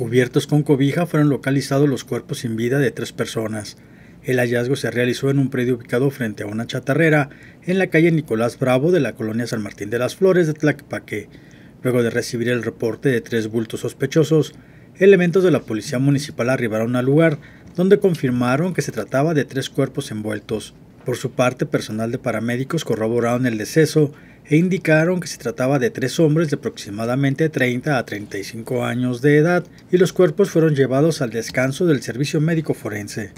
Cubiertos con cobija fueron localizados los cuerpos sin vida de tres personas. El hallazgo se realizó en un predio ubicado frente a una chatarrera en la calle Nicolás Bravo de la colonia San Martín de las Flores de Tlaquepaque. Luego de recibir el reporte de tres bultos sospechosos, elementos de la policía municipal arribaron al lugar donde confirmaron que se trataba de tres cuerpos envueltos. Por su parte, personal de paramédicos corroboraron el deceso e indicaron que se trataba de tres hombres de aproximadamente 30 a 35 años de edad y los cuerpos fueron llevados al descanso del servicio médico forense.